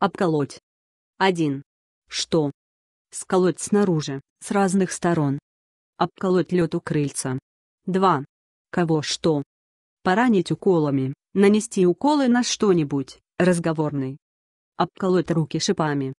Обколоть. 1. Что? Сколоть снаружи, с разных сторон. Обколоть лед у крыльца. 2. Кого что? Поранить уколами, нанести уколы на что-нибудь, разговорный. Обколоть руки шипами,